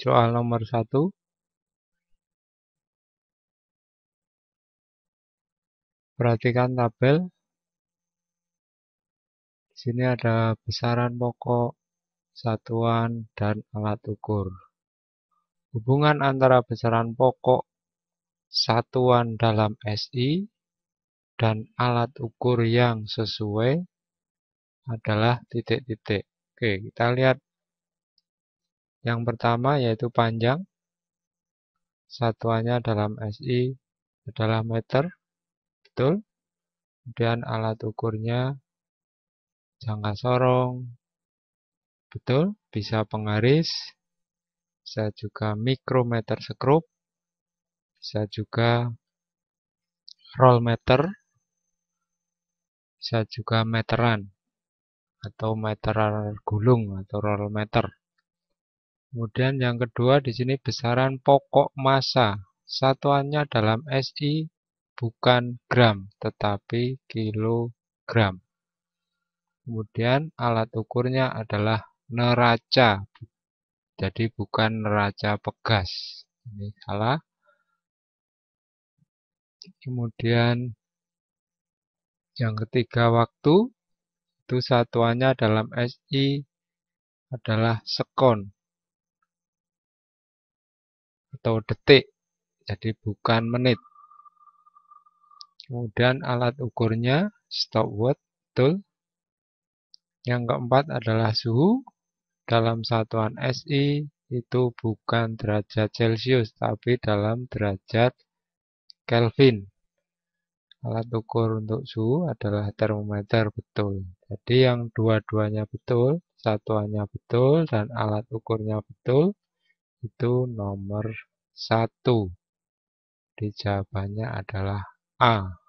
Soal nomor satu. Perhatikan tabel. Di sini ada besaran pokok, satuan, dan alat ukur. Hubungan antara besaran pokok, satuan dalam SI, dan alat ukur yang sesuai adalah titik-titik. Oke, kita lihat yang pertama yaitu panjang. Satuannya dalam SI adalah meter. Betul? Kemudian alat ukurnya jangka sorong. Betul? Bisa penggaris. Bisa juga mikrometer sekrup. Bisa juga roll meter. Bisa juga meteran atau meter gulung atau roll meter. Kemudian yang kedua di sini besaran pokok massa. Satuannya dalam SI bukan gram, tetapi kilogram. Kemudian alat ukurnya adalah neraca. Jadi bukan neraca pegas. Ini salah. Kemudian yang ketiga waktu itu satuannya dalam SI adalah sekon atau detik, jadi bukan menit. Kemudian alat ukurnya stopwatch, betul. Yang keempat adalah suhu. Dalam satuan SI itu bukan derajat Celcius, tapi dalam derajat Kelvin. Alat ukur untuk suhu adalah termometer, betul. Jadi yang dua-duanya betul, satuannya betul, dan alat ukurnya betul, itu nomor satu. Jadi jawabannya adalah A.